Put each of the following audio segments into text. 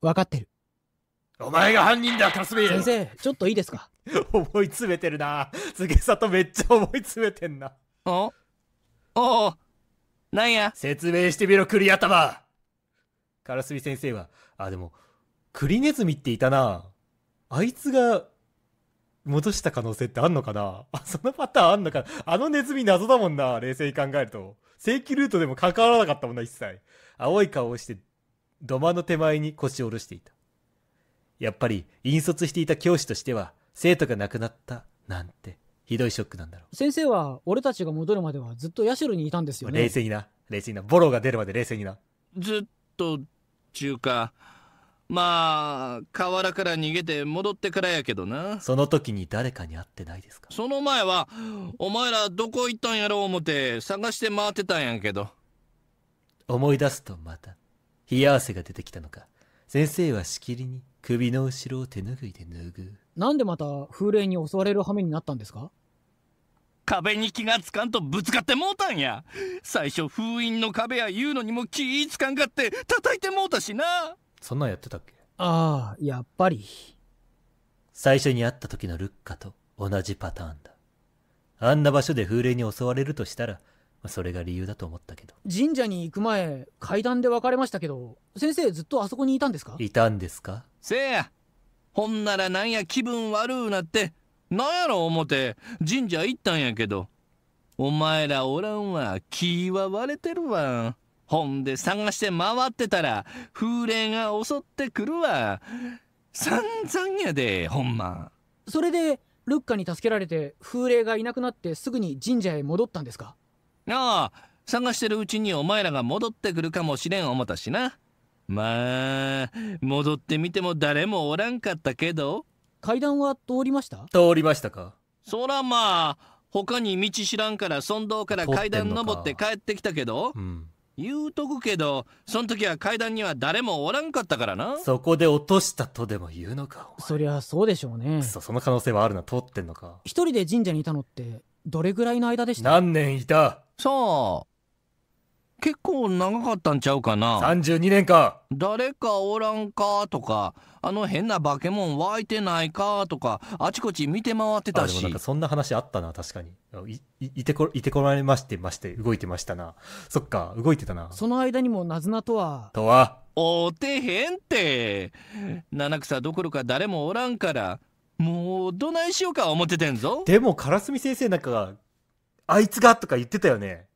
分かってるお前が犯人だかすみ先生ちょっといいですか 思い詰めてるな杉里めっちゃ思い詰めてんなおおおなんや説明してみろ栗頭カラスミ先生はあでも栗ネズミっていたなあいつが戻した可能性ってあんのかなあ、そのパターンあんのかなあのネズミ謎だもんな、冷静に考えると。正規ルートでも関わらなかったもんな、一切。青い顔をして土間の手前に腰を下ろしていた。やっぱり、引率していた教師としては、生徒が亡くなったなんて、ひどいショックなんだろう。先生は、俺たちが戻るまではずっと社にいたんですよね。冷静にな、冷静にな。ボロが出るまで冷静にな。ずっと、ちゅうか、まあ、河原から逃げて戻ってからやけどな。その時に誰かに会ってないですかその前は、お前らどこ行ったんやろう思て探して回ってたんやけど。思い出すとまた、冷や汗が出てきたのか先生はしきりに首の後ろを手ぬぐいで拭うなんでまた風鈴に襲われる羽目になったんですか壁に気がつかんとぶつかってもうたんや最初封印の壁や言うのにも気ぃつかんかって叩いてもうたしなそんなんやってたっけああやっぱり最初に会った時のルッカと同じパターンだあんな場所で風鈴に襲われるとしたらそれが理由だと思ったけど神社に行く前階段で別れましたけど先生ずっとあそこにいたんですかいたんですかせやほんならなんや気分悪うなってなんやろ思て神社行ったんやけどお前らおらんわ気は割れてるわほんで探して回ってたら風鈴が襲ってくるわ散々やでほんまそれでルッカに助けられて風鈴がいなくなってすぐに神社へ戻ったんですかああ探してるうちにお前らが戻ってくるかもしれん思たしなまあ戻ってみても誰もおらんかったけど階段は通りました通りましたかそらまあ他に道知らんから村道から階段登って帰ってきたけど、うん、言うとくけどそん時は階段には誰もおらんかったからなそこで落としたとでも言うのかそりゃそうでしょうねそその可能性はあるな通ってんのか一人で神社にいたのってどれぐらいの間でした何年いたさあ結構長かったんちゃうかな32年か誰かおらんかとかあの変な化け物湧いてないかとかあちこち見て回ってたしでもなんかそんな話あったな確かにいいてこいてこられましてまして動いてましたなそっか動いてたなその間にもなずなとはとはおてへんって七草どころか誰もおらんからもうどないしようか思っててんぞでもからすみ先生なんかあいつがとか言ってたよね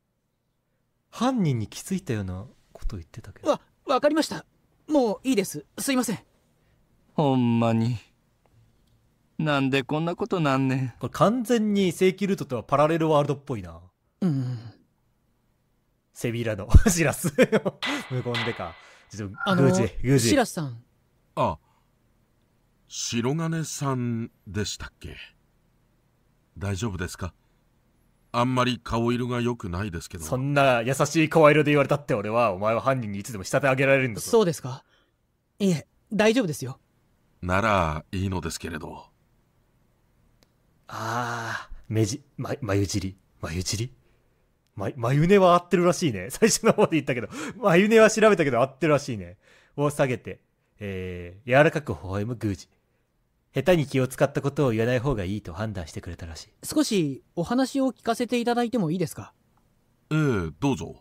犯人に気づいたようなこと言ってたけどわわかりましたもういいですすいませんほんまになんでこんなことなんねんこれ完全に正規ルートとはパラレルワールドっぽいなうんセビラの シラス無言でかちょっとジ、グージ。シラスさんああ白金さんでしたっけ大丈夫ですかあんまり顔色が良くないですけどそんな優しい顔色で言われたって俺はお前は犯人にいつでも仕立て上げられるんだぞそうですかいえ大丈夫ですよならいいのですけれどああ目じ、ま、眉尻眉尻ま、眉根は合ってるらしいね。最初の方で言ったけど、眉根は調べたけど合ってるらしいね。を下げて。えー、柔らかく微笑む宮司。下手に気を使ったことを言わない方がいいと判断してくれたらしい。少しお話を聞かせていただいてもいいですかええどうぞ。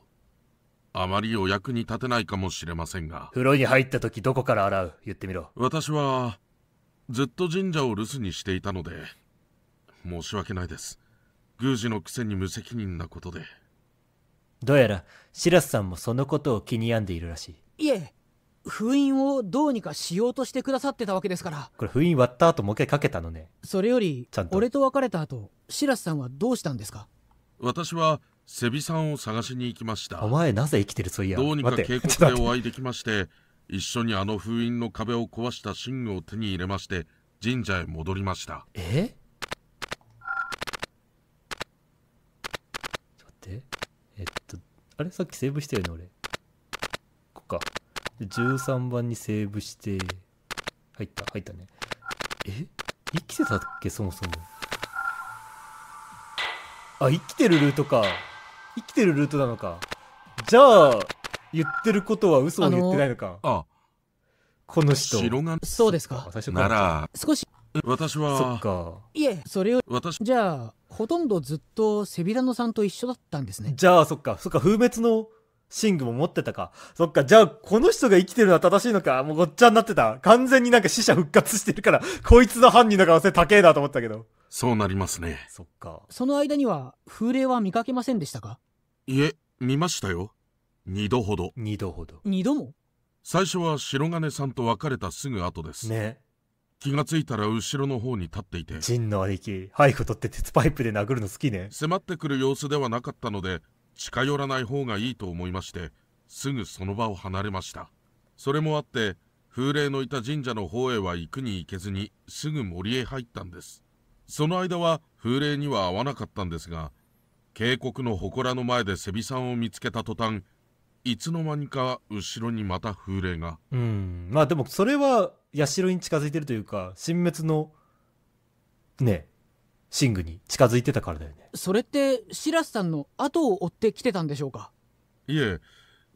あまりお役に立てないかもしれませんが。風呂に入った時どこから洗う言ってみろ。私は、ずっと神社を留守にしていたので、申し訳ないです。宮司のくせに無責任なことで。どうやら、白須さんもそのことを気に病んでいるらしい。いえ、封印をどうにかしようとしてくださってたわけですからこれ封印割った後もう一回かけたのねそれよりちゃんと俺と別れた後シラスさんはどうしたんですか私はセビさんを探しに行きましたお前なぜ生きてるそういやどうにか警告でお会いできまして一緒にあの封印の壁を壊した寝具を手に入れまして神社へ戻りましたえちょっと待ってえっとあれさっきセーブしてるの俺こっかで13番にセーブして入った入ったねえ生きてたっけそもそもあ生きてるルートか生きてるルートなのかじゃあ言ってることは嘘を言ってないのか、あのこの人そうですかなら少し私はそっかいえそれを私じゃあほとんどずっと背ビラノさんと一緒だったんですねじゃあそっかそっか風滅の寝具も持ってたか。そっか、じゃあ、この人が生きてるのは正しいのか。もうごっちゃになってた。完全になんか死者復活してるから、こいつの犯人の可能性高えなと思ったけど。そうなりますね。そっか。その間には、風鈴は見かけませんでしたかいえ、見ましたよ。二度ほど。二度ほど。二度も最初は白金さんと別れたすぐ後です。ね。気がついたら後ろの方に立っていて。ジの兄貴、ハイ取って鉄パイプで殴るの好きね。迫ってくる様子ではなかったので、近寄らない方がいいと思いましてすぐその場を離れましたそれもあって風鈴のいた神社の方へは行くに行けずにすぐ森へ入ったんですその間は風鈴には会わなかったんですが渓谷の祠の前でセビさんを見つけた途端いつの間にか後ろにまた風鈴がうんまあでもそれは社に近づいてるというか神滅のね寝具に近づいてたからだよねそれってシラスさんの後を追ってきてたんでしょうかいえ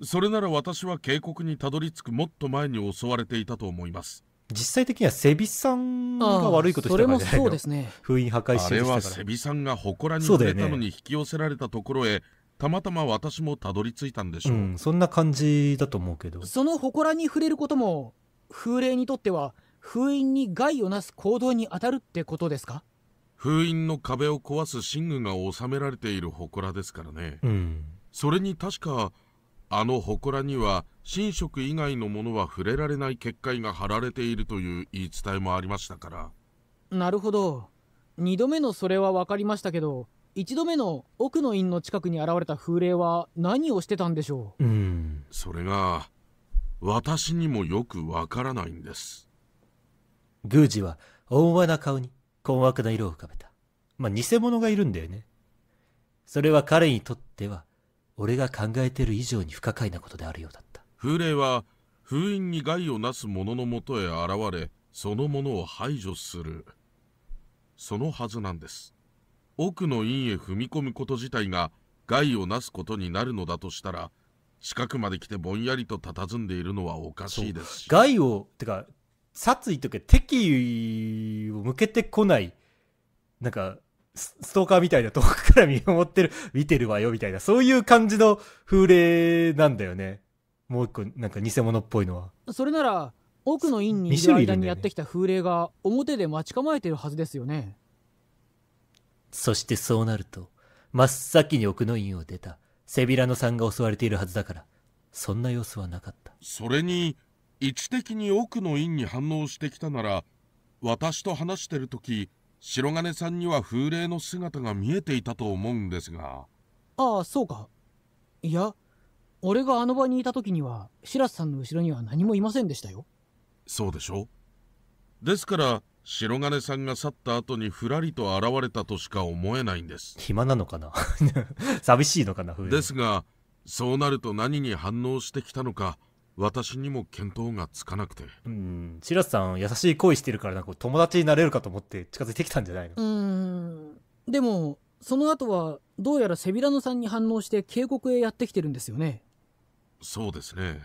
それなら私は渓谷にたどり着くもっと前に襲われていたと思います実際的にはセビさんが悪いことしたからじゃないのそれもそうですね封印破壊しあれはセビさんが祠に触れたのに引き寄せられたところへ、ね、たまたま私もたどり着いたんでしょう、うん、そんな感じだと思うけどその祠に触れることも風霊にとっては封印に害をなす行動に当たるってことですか封印の壁を壊す寝具が収められている祠ですからね、うん、それに確かあの祠には神職以外のものは触れられない結界が張られているという言い伝えもありましたからなるほど2度目のそれは分かりましたけど1度目の奥の院の近くに現れた風鈴は何をしてたんでしょううんそれが私にもよくわからないんです宮司は大和な顔に困惑な色を浮かべた。まあ、偽物がいるんだよね。それは彼にとっては、俺が考えてる以上に不可解なことであるようだった。風鈴は、封印に害をなす者のもとへ現れ、そのものを排除する。そのはずなんです。奥の院へ踏み込むこと自体が害をなすことになるのだとしたら、近くまで来てぼんやりと佇んでいるのはおかしいです害を、てか、殺意とか敵を向けてこない、なんか、ストーカーみたいな遠くから見守ってる、見てるわよみたいな、そういう感じの風鈴なんだよね。もう一個、なんか偽物っぽいのは。それなら、奥の院にいる間にやってきた風鈴が表で待ち構えてるはずですよね。そしてそうなると、真っ先に奥の院を出た、背びらのさんが襲われているはずだから、そんな様子はなかった。それに、位置的に奥の院に反応してきたなら私と話してる時白金さんには風鈴の姿が見えていたと思うんですがああそうかいや俺があの場にいた時には白瀬さんの後ろには何もいませんでしたよそうでしょですから白金さんが去った後にふらりと現れたとしか思えないんです暇なのかな 寂しいのかなですがそうなると何に反応してきたのか私にも見当がつかなくてうん白瀬さん優しい恋してるからなんか友達になれるかと思って近づいてきたんじゃないのうんでもその後はどうやら背平野さんに反応して渓谷へやってきてるんですよねそうですね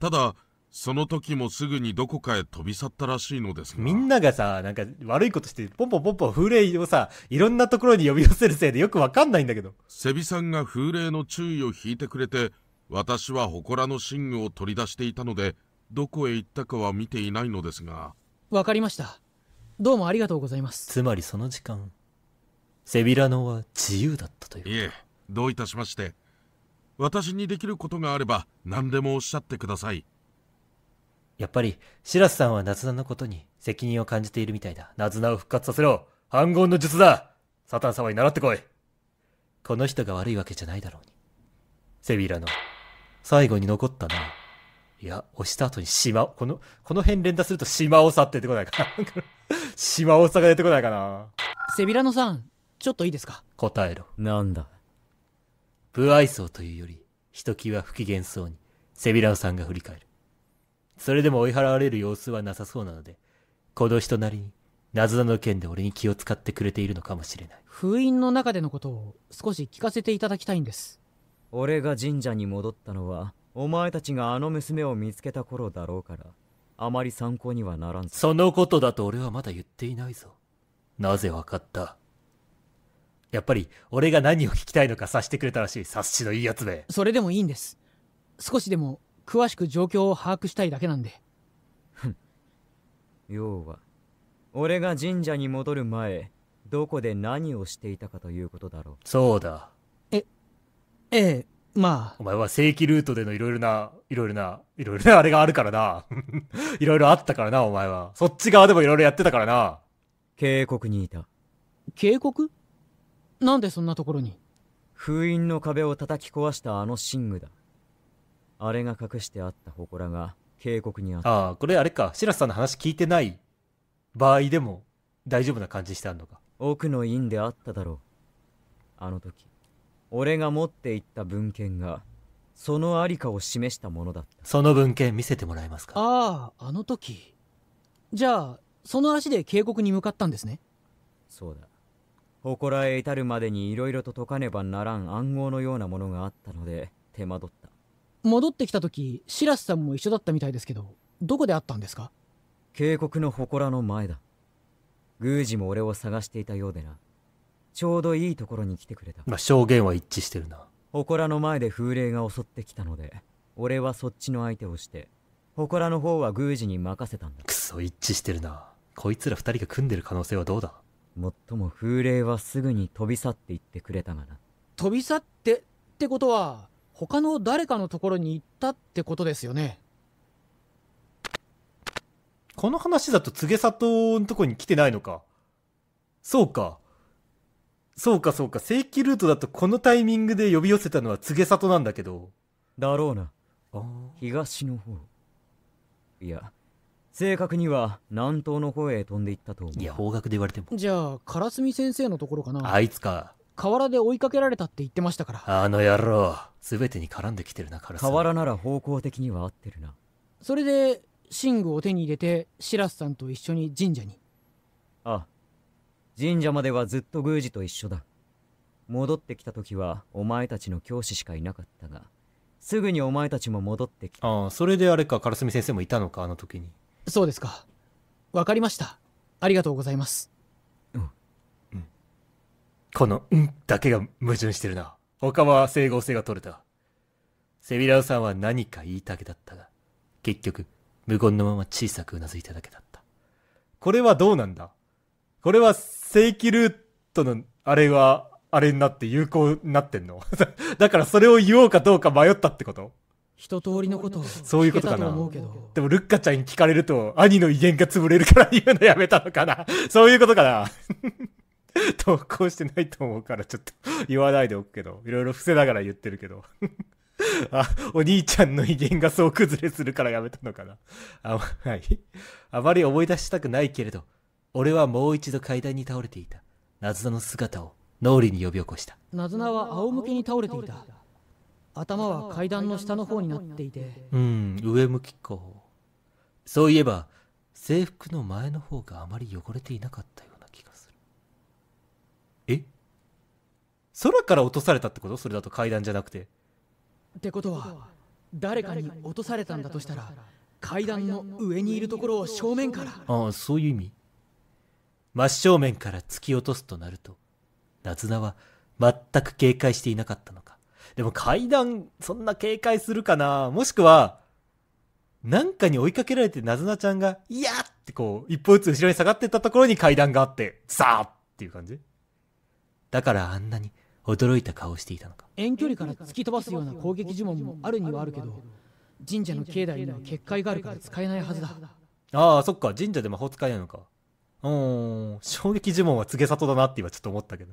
ただその時もすぐにどこかへ飛び去ったらしいのですがみんながさなんか悪いことしてポンポンポンポン風鈴をさいろんなところに呼び寄せるせいでよくわかんないんだけどセビさんが風鈴の注意を引いてくれて私は祠の寝具を取り出していたのでどこへ行ったかは見ていないのですがわかりましたどうもありがとうございますつまりその時間セビラノは自由だったといういえどういたしまして私にできることがあれば何でもおっしゃってくださいやっぱりシラスさんはナズナのことに責任を感じているみたいだナズナを復活させろ暗号の術だサタン様に習ってこいこの人が悪いわけじゃないだろうにセビラノ最後に残ったな。いや、押した後に島、この、この辺連打すると島おさって出てこないかな。島おさが出てこないかな。セビラノさん、ちょっといいですか答えろ。なんだ不愛想というより、ひときわ不機嫌そうに、セビラノさんが振り返る。それでも追い払われる様子はなさそうなので、この人なりに、謎の件で俺に気を使ってくれているのかもしれない。封印の中でのことを少し聞かせていただきたいんです。俺が神社に戻ったのはお前たちがあの娘を見つけた頃だろうからあまり参考にはならんそのことだと俺はまだ言っていないぞなぜわかったやっぱり俺が何を聞きたいのか察してくれたらしい察しのいいやつめそれでもいいんです少しでも詳しく状況を把握したいだけなんで要は俺が神社に戻る前どこで何をしていたかということだろうそうだええまあお前は正規ルートでのいろいろないろいろないろいろな あれがあるからな いろいろあったからなお前はそっち側でもいろいろやってたからな渓谷にいた渓谷なんでそんなところに封印の壁を叩き壊したあの寝具だあれが隠してあった祠が渓谷にあったああこれあれか白瀬さんの話聞いてない場合でも大丈夫な感じしてあんのか奥の院であっただろうあの時俺が持っていった文献がそのありかを示したものだったその文献見せてもらえますかあああの時じゃあその足で渓谷に向かったんですねそうだ祠へ至るまでにいろいろと解かねばならん暗号のようなものがあったので手間取った戻ってきた時シラスさんも一緒だったみたいですけどどこで会ったんですか渓谷の祠の前だ宮司も俺を探していたようでなちょうどいいところに来てくれたまあ証言は一致してるな祠の前で風鈴が襲ってきたので俺はそっちの相手をして祠の方は宮司に任せたんだくそ一致してるなこいつら二人が組んでる可能性はどうだもっとも風鈴はすぐに飛び去っていってくれたがな飛び去ってってことは他の誰かのところに行ったってことですよねこの話だと柘植里のとこに来てないのかそうかそうかそうか、正規ルートだとこのタイミングで呼び寄せたのは柘里なんだけど。だろうな。東の方。いや、正確には南東の方へ飛んでいったと思う。いや、方角で言われても。じゃあ、ス澄先生のところかな。あいつか。河原で追いかけられたって言ってましたから。あの野郎、すべてに絡んできてるな、カラス。河原なら方向的には合ってるな。それで、寝具を手に入れて、シラスさんと一緒に神社に。ああ。神社まではずっと宮司と一緒だ。戻ってきた時はお前たちの教師しかいなかったが、すぐにお前たちも戻ってきた。ああ、それであれか、唐ら先生もいたのか、あの時に。そうですか。わかりました。ありがとうございます。うん。うん。この、うんだけが矛盾してるな。他は整合性が取れた。セビラウさんは何か言いたげだったが、結局、無言のまま小さくうなずいただけだった。これはどうなんだこれは正規ルートのあれは、あれになって有効になってんの だからそれを言おうかどうか迷ったってこと一通りのことそういうことかな。でも、ルッカちゃんに聞かれると、兄の威厳が潰れるから言うのやめたのかな。そういうことかな。投稿してないと思うから、ちょっと言わないでおくけど、いろいろ伏せながら言ってるけど。あ、お兄ちゃんの威厳がそう崩れするからやめたのかな。あ、はい。あまり思い出したくないけれど、俺はもう一度階段に倒れていたナズナの姿を脳裏に呼び起こしたナズナは仰向けに倒れていた頭は階段の下の方になっていてうん上向きかそういえば制服の前の方があまり汚れていなかったような気がするえ空から落とされたってことそれだと階段じゃなくてってことは誰かに落とされたんだとしたら階段の上にいるところを正面からああそういう意味真正面から突き落とすとなると、夏菜は全く警戒していなかったのか。でも階段、そんな警戒するかなもしくは、なんかに追いかけられてなずなちゃんが、いやってこう、一歩ずつ後ろに下がってったところに階段があって、さあっていう感じだからあんなに驚いた顔をしていたのか。遠距離から突き飛ばすような攻撃呪文もあるにはあるけど、神社の境内には結界があるから使えないはずだ。ああ、そっか、神社で魔法使えないのか。うん、衝撃呪文は告げ里だなって今ちょっと思ったけど。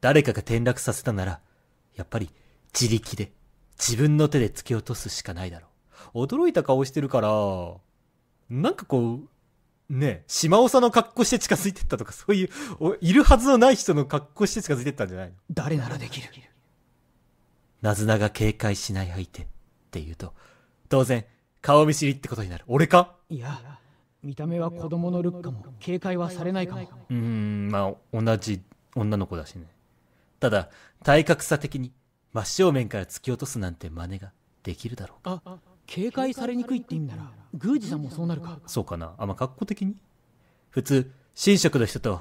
誰かが転落させたなら、やっぱり自力で、自分の手で突き落とすしかないだろう。驚いた顔してるから、なんかこう、ね島尾さんの格好して近づいてったとか、そういう、いるはずのない人の格好して近づいてったんじゃないの誰ならできる。なずなが警戒しない相手って言うと、当然、顔見知りってことになる。俺かいや、見た目は子供のルッカも警戒はされないかもうんまあ同じ女の子だしねただ体格差的に真正面から突き落とすなんて真似ができるだろうかあ警戒されにくいって意味なら宮司さんもそうなるかそうかなあまあ格好的に普通神職の人と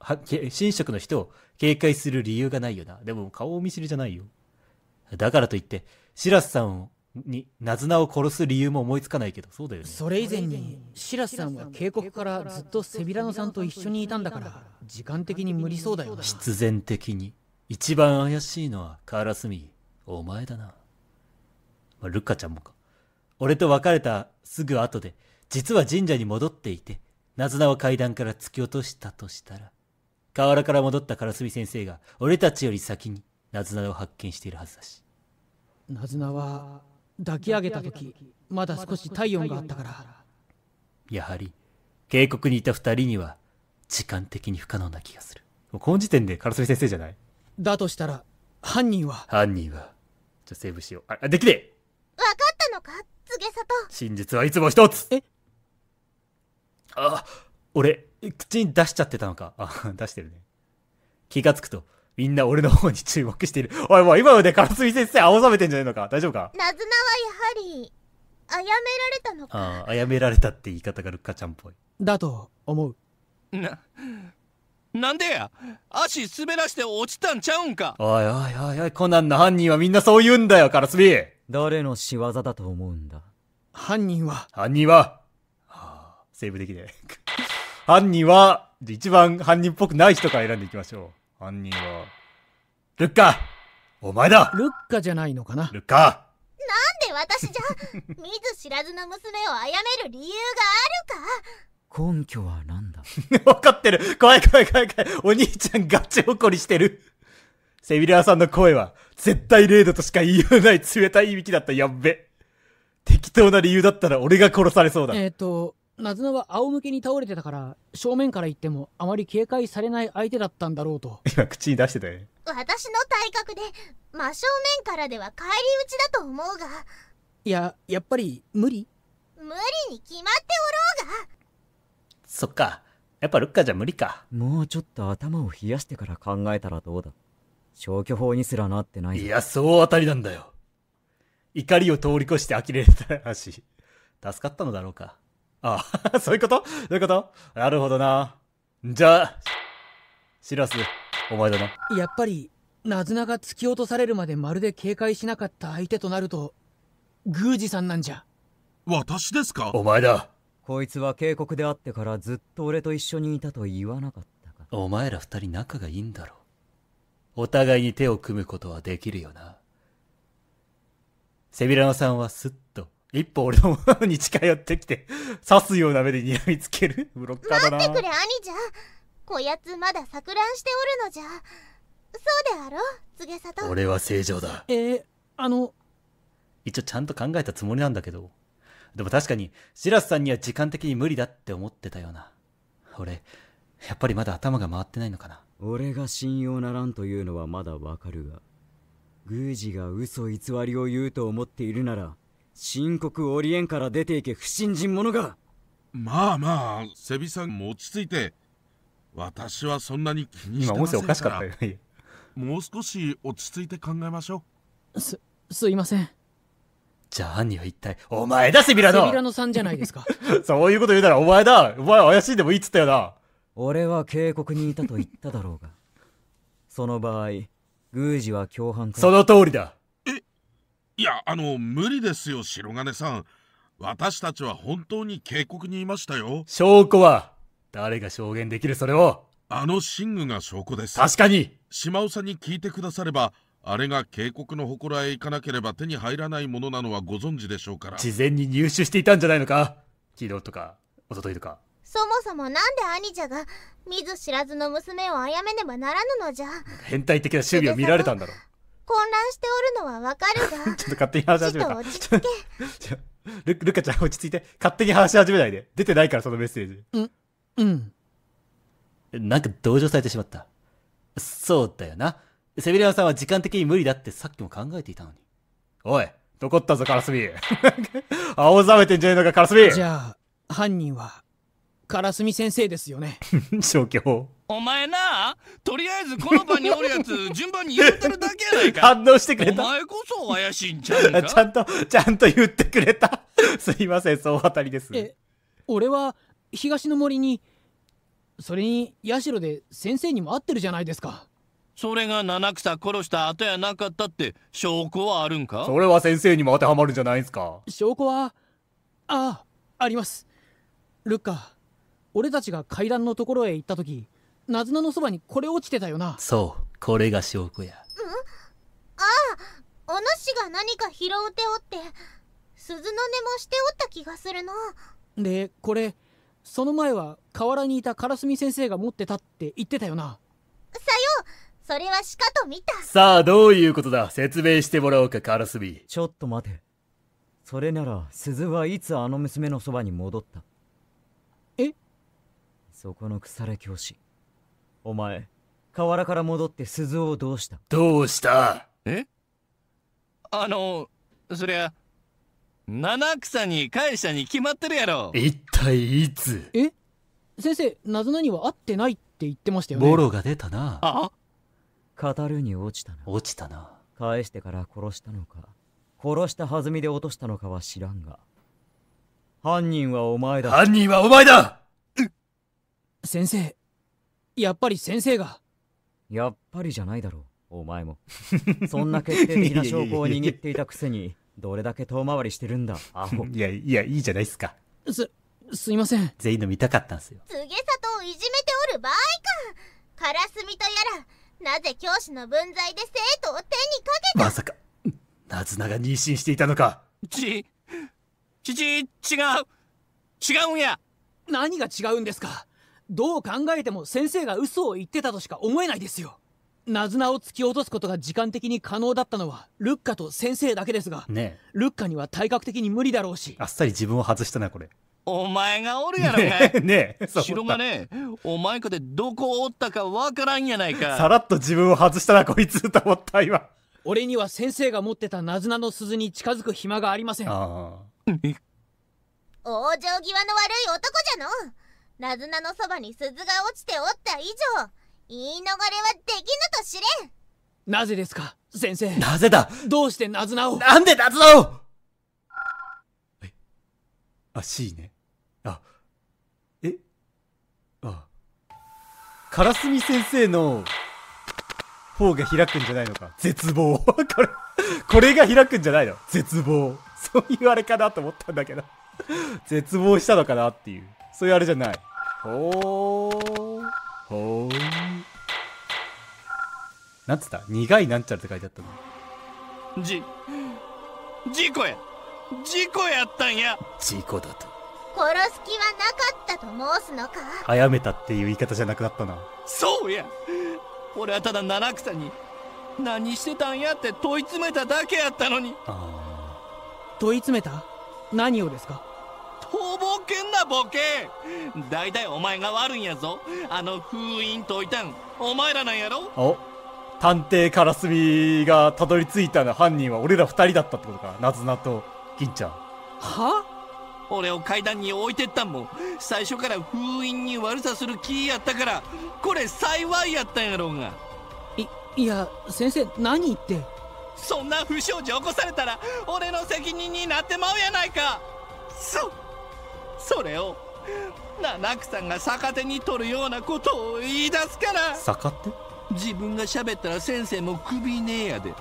は神職の人を警戒する理由がないよなでも顔見知りじゃないよだからといって白洲さんをにナズナを殺す理由も思いつかないけどそうだよねそれ以前にシラスさんは警告からずっとセビラノさんと一緒にいたんだから時間的に無理そうだよな必然的に一番怪しいのはカラスミお前だな、まあ、ルカちゃんもか俺と別れたすぐ後で実は神社に戻っていてナズナを階段から突き落としたとしたら河原から戻ったカラスミ先生が俺たちより先にナズナを発見しているはずだしナズナは抱き上げた時まだ少し体温があったからやはり渓谷にいた二人には時間的に不可能な気がするこの時点でカラソリ先生じゃないだとしたら犯人は犯人はじゃあセーブしようあできねえ分かったのか柘里真実はいつも一つえあ俺口に出しちゃってたのかあ出してるね気がつくとみんな俺の方に注目している。おい、もう今までカラスミ先生青ざめてんじゃないのか大丈夫かナズナはやはり、あやめられたのか。ああ、あやめられたって言い方がルッカちゃんっぽい。だと思う。な、なんでや足滑らして落ちたんちゃうんかおいおいおいおい、コナンの犯人はみんなそう言うんだよ、カラスミ誰の仕業だと思うんだ犯人は犯人は、はあ、セーブできない。犯人は、一番犯人っぽくない人から選んでいきましょう。犯人は、ルッカお前だルッカじゃないのかなルッカなんで私じゃ 見ず知らずの娘を殺める理由があるか根拠は何だ分 かってる怖い怖い怖い怖いお兄ちゃんガチ怒りしてるセビラーさんの声は、絶対レイドとしか言いようない冷たい響きだったやっべ。適当な理由だったら俺が殺されそうだ。えっ、ー、と、ナズナは仰向けに倒れてたから正面から言ってもあまり警戒されない相手だったんだろうと今口に出してたよ私の体格で真正面からでは返り討ちだと思うがいややっぱり無理無理に決まっておろうがそっかやっぱルッカじゃ無理かもうちょっと頭を冷やしてから考えたらどうだ消去法にすらなってないいやそう当たりなんだよ怒りを通り越して呆れたらしい助かったのだろうかあ そういうことどういうことなるほどな。じゃあ、シラス、お前だな。やっぱり、ナズナが突き落とされるまでまるで警戒しなかった相手となると、宮司さんなんじゃ。私ですかお前だ。こいつは警告であってからずっと俺と一緒にいたと言わなかったか。お前ら二人仲がいいんだろ。お互いに手を組むことはできるよな。セビラノさんはすっと一歩俺のものに近寄ってきて、刺すような目で睨みつけるブロッカーだな。待ってくれ、兄じゃ。こやつまだ錯乱しておるのじゃ。そうであろ告さ俺は正常だ。えー、あの。一応ちゃんと考えたつもりなんだけど。でも確かに、シラスさんには時間的に無理だって思ってたような。俺、やっぱりまだ頭が回ってないのかな。俺が信用ならんというのはまだわかるが、宮司が嘘偽りを言うと思っているなら、新国オリエンから出ていけ不信心者がまあまあセビさんも落ち着いて私はそんなに気にしてませんから今音声おかしかっもう少し落ち着いて考えましょうすすいませんじゃあ犯人は一体お前だセビラのセビラのさんじゃないですか そういうこと言うならお前だお前怪しいでもいいっつったよな俺は警告にいたと言っただろうがその場合宮司は共犯かその通りだいやあの無理ですよ白金さん私たちは本当に警告にいましたよ証拠は誰が証言できるそれをあの寝具が証拠です確かに島尾さんに聞いてくださればあれが警告の祠へ行かなければ手に入らないものなのはご存知でしょうから事前に入手していたんじゃないのか昨日とかおとといとかそもそもなんで兄者が見ず知らずの娘を殺めねばならぬのじゃ変態的な守備を見られたんだろう混乱しておるのはわかるが ちょっと勝手に話し始めた落ち着け ルルカちゃん落ち着いて勝手に話し始めないで出てないからそのメッセージうんうんなんか同情されてしまったそうだよなセビリアンさんは時間的に無理だってさっきも考えていたのにおい残ったぞカラスミ 青ざめてんじゃねえのかカラスミじゃあ犯人はカラスミ先生ですよね状況お前なとりあえずこの場におるやつ 順番に言ってるだけやないか反応してくれたお前こそ怪しいんちゃうかちゃんとちゃんと言ってくれた すいませんそう当たりですえ俺は東の森にそれに社で先生にも会ってるじゃないですかそれが七草殺した後やなかったって証拠はあるんかそれは先生にも当てはまるんじゃないですか証拠はああありますルッカ俺たちが階段のところへ行った時ナズナのそばにこれ落ちてたよなそうこれが証拠やんああお主が何か拾うておって鈴の音もしておった気がするのでこれその前は河原にいたスミ先生が持ってたって言ってたよなさよそれはしかと見たさあどういうことだ説明してもらおうかカラスミちょっと待てそれなら鈴はいつあの娘のそばに戻ったえそこの腐れ教師お前、河原から戻って鈴をどうしたどうしたえあの、そりゃ、七草に会社に決まってるやろ。一体いつえ先生、謎なには会ってないって言ってましたよね。ボロが出たな。あ語るに落ちたな。落ちたな。返してから殺したのか、殺したはずみで落としたのかは知らんが。犯人はお前だ。犯人はお前だ先生、やっぱり先生がやっぱりじゃないだろうお前も そんな決定的な証拠を握っていたくせにどれだけ遠回りしてるんだアホ いやいやいいじゃないですかすすいません全員の見たかったんすよ柘里をいじめておる場合かからすみとやらなぜ教師の分際で生徒を手にかけたまさかナズナが妊娠していたのかちちち違う違うんや何が違うんですかどう考えても先生が嘘を言ってたとしか思えないですよナズナを突き落とすことが時間的に可能だったのはルッカと先生だけですが、ね、ルッカには体格的に無理だろうしあっさり自分を外したなこれお前がおるやろかねえ城がねお前かでどこをおったかわからんやないかさらっと自分を外したなこいつと思った今俺には先生が持ってたナズナの鈴に近づく暇がありません往生際の悪い男じゃのラズナのそばに鈴が落ちておった以上言い逃れはできぬと知れんなぜですか先生なぜだどうしてナズナをなんでナズナをえあ、C ねあえあからすみ先生の方が開くんじゃないのか絶望 これこれが開くんじゃないの絶望そういうあれかなと思ったんだけど絶望したのかなっていうそういうあれじゃないほーほーなんつった苦いなんちゃらって書いてあったのじ事故や事故やったんや事故だと殺す気はなかったと申すのかあやめたっていう言い方じゃなくなったなそうや俺はただ七草に何してたんやって問い詰めただけやったのにああ問い詰めた何をですかとぼけんなボケ大体お前が悪いんやぞあの封印といたんお前らなんやろお探偵からすみがたどり着いたの犯人は俺ら二人だったってことかなずなと銀ちゃんは俺を階段に置いてったんも最初から封印に悪さする気やったからこれ幸いやったんやろうがいいや先生何言ってそんな不祥事起こされたら俺の責任になってまうやないかそっそれを七草が逆手に取るようなことを言い出すから逆手自分が喋ったら先生もクビねえやで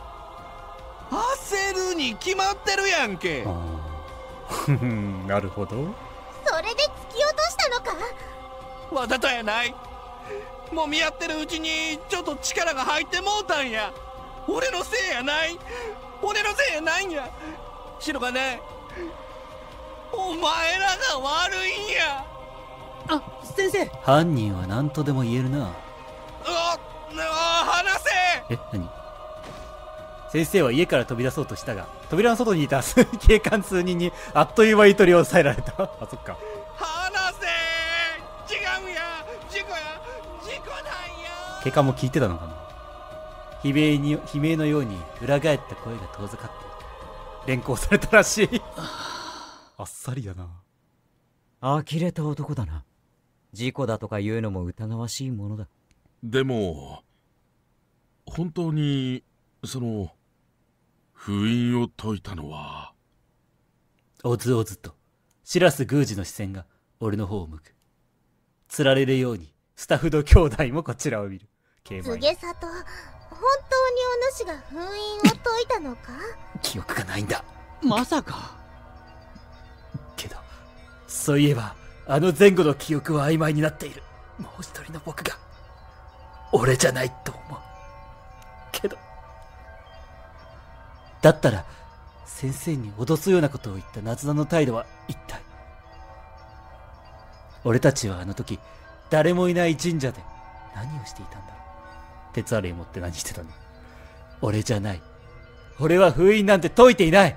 焦るに決まってるやんけ なるほどそれで突き落としたのかわざとやないもみ合ってるうちにちょっと力が入ってもうたんや俺のせいやない俺のせいやないんや白がねお前らが悪いんやあ先生犯人は何とでも言えるなあ話せえ何先生は家から飛び出そうとしたが扉の外にいた 警官数人にあっという間に取り押さえられた あそっか話せ違うや事故や事故なんや警官も聞いてたのかな悲鳴に悲鳴のように裏返った声が遠ざかって連行されたらしい あっさりやな呆れた男だな事故だとかいうのも疑わしいものだでも本当にその封印を解いたのはおずおずと白洲宮司の視線が俺の方を向くつられるようにスタッフと兄弟もこちらを見る告げ里本当にお主が封印を解いたのか記憶がないんだまさかけどそういえばあの前後の記憶は曖昧になっているもう一人の僕が俺じゃないと思うけどだったら先生に脅すようなことを言った夏菜の態度は一体俺たちはあの時誰もいない神社で何をしていたんだろう鉄アレイ持って何してたの俺じゃない俺は封印なんて解いていない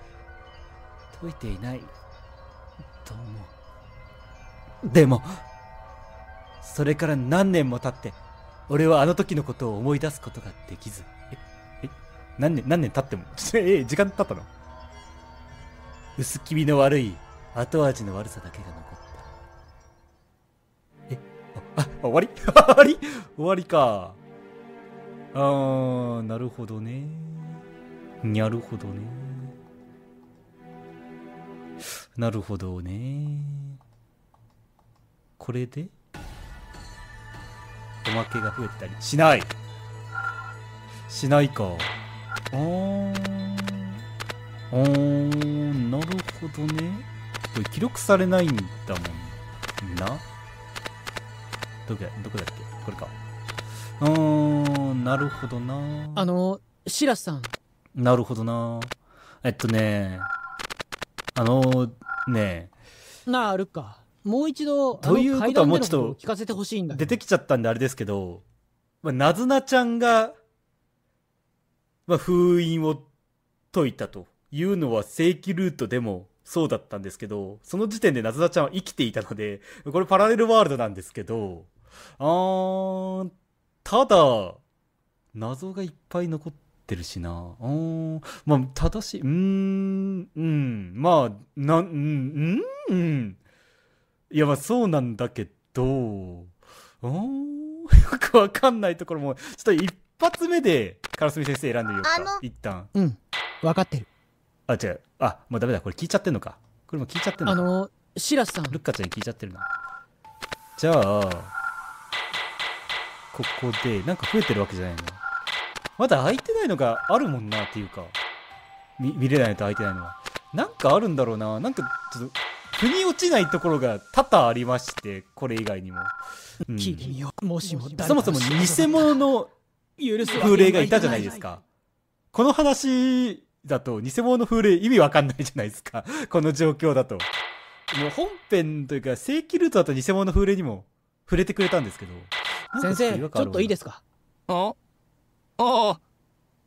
解いていないでも、それから何年も経って、俺はあの時のことを思い出すことができず。え、え、何年、何年経っても え、時間経ったの薄気味の悪い後味の悪さだけが残った。え、あ、あ終わり 終わり終わりか。あー、なるほどね。にゃるほどね。なるほどね。これでおまけが増えたりしないしないかおーおーなるほどねこれ記録されないんだもんなどこだどこだっけこれかうんなるほどなあのシラさんなるほどなえっとねあのねなあるかもう一度、ということはもうちょっとて出てきちゃったんであれですけど、まあ、なずなちゃんが、まあ、封印を解いたというのは正規ルートでもそうだったんですけど、その時点でなずなちゃんは生きていたので、これパラレルワールドなんですけど、あー、ただ、謎がいっぱい残ってるしな。うー、まあ、正しい、うーん、うん、まあ、な、うん、うん、うん。いや、まあそうなんだけど、うん、よくわかんないところも、ちょっと一発目で、からすみ先生選んでみようか。一旦。うん。わかってる。あ、違う。あ、もうダメだ。これ聞いちゃってんのか。これも聞いちゃってんのか。あの、シラスさん。ルッカちゃんに聞いちゃってるな。じゃあ、ここで、なんか増えてるわけじゃないの。まだ空いてないのがあるもんなっていうか、見れないと空いてないのは。なんかあるんだろうな。なんか、ちょっと、腑に落ちないところが多々ありましてこれ以外にも、うん、君もしもそもそも偽物の風鈴がいたじゃないですかこの話だと偽物の風鈴意味わかんないじゃないですか この状況だともう本編というか正規ルートだと偽物の風鈴にも触れてくれたんですけど先生ちょっといいですかおお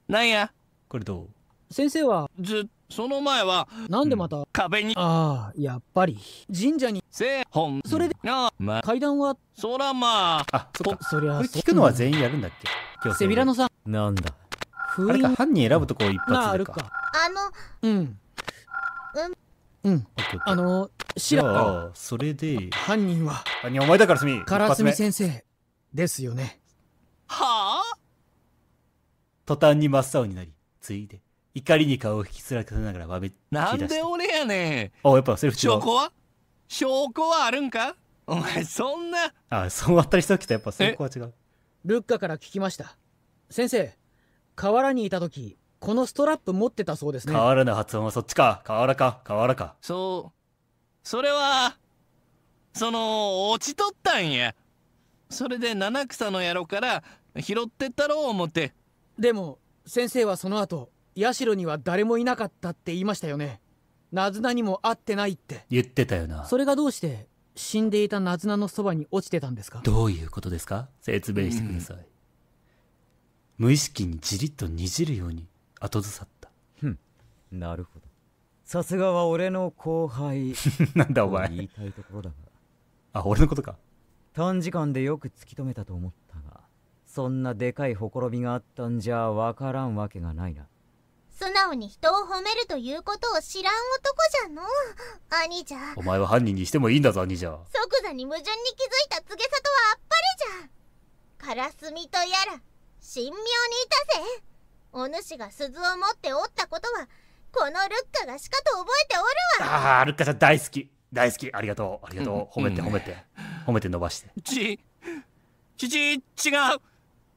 なんやこれどう先生はずっその前はなんでまた、うん、壁にああやっぱり神社に正本それでなあ、ま、階段はそらまあそそりゃ聞くのは全員やるんだっけセびラノさん、なんだあれか犯人選ぶとこ一発でかかあのうんうんあのしらそれで犯人は犯人お前だからすみからすみ先生ですよねはあ途端に真っ青になりついで怒りに顔を引きつらかせながらわめなんで俺やねんあやっぱセリフ証拠は証拠はあるんかお前そんなあそうったりしたきたやっぱ証拠は違うルッカから聞きました先生河原にいた時このストラップ持ってたそうですね河原の発音はそっちか河原か河原かそうそれはその落ちとったんやそれで七草の野郎から拾ってったろう思ってでも先生はその後社には誰もいなかったって言いましたよねナズナにも会ってないって言ってたよなそれがどうして死んでいたナズナのそばに落ちてたんですかどういうことですか説明してください、うん、無意識にじりっとにじるように後ずさったふんなるほどさすがは俺の後輩 なんだお前言いたいところだがあ俺のことか短時間でよく突き止めたと思ったがそんなでかいほころびがあったんじゃわからんわけがないな素直に人を褒めるということを知らん男じゃの兄じゃお前は犯人にしてもいいんだぞ兄じゃ即座に矛盾に気づいた柘里はあっぱれじゃからすみとやら神妙にいたぜお主が鈴を持っておったことはこのルッカがしかと覚えておるわああルッカちゃん大好き大好きありがとうありがとう、うん、褒めて褒めて、うん、褒めて伸ばしてちちち違う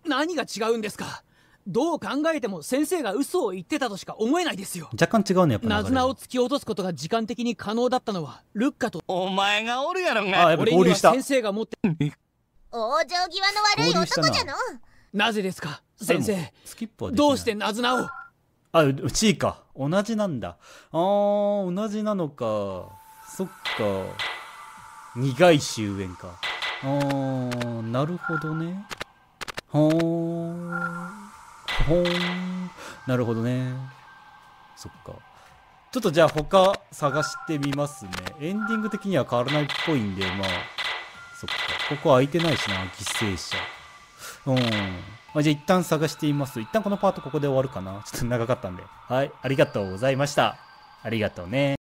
何が違うんですかどう考えても先生が嘘を言ってたとしか思えないですよ若干違うねやっぱなずなを突き落とすことが時間的に可能だったのはルッカとお前がおるやろがあやっぱ合流した先生が持って往生際の悪い男じゃのなぜですか先生スキップどうしてなずなをあうちか同じなんだあー同じなのかそっか苦い終焉かあーなるほどねはあほーん。なるほどね。そっか。ちょっとじゃあ他探してみますね。エンディング的には変わらないっぽいんで、まあ。そっか。ここ空いてないしな、犠牲者。うん。まあ、じゃあ一旦探してみます。一旦このパートここで終わるかな。ちょっと長かったんで。はい。ありがとうございました。ありがとうね。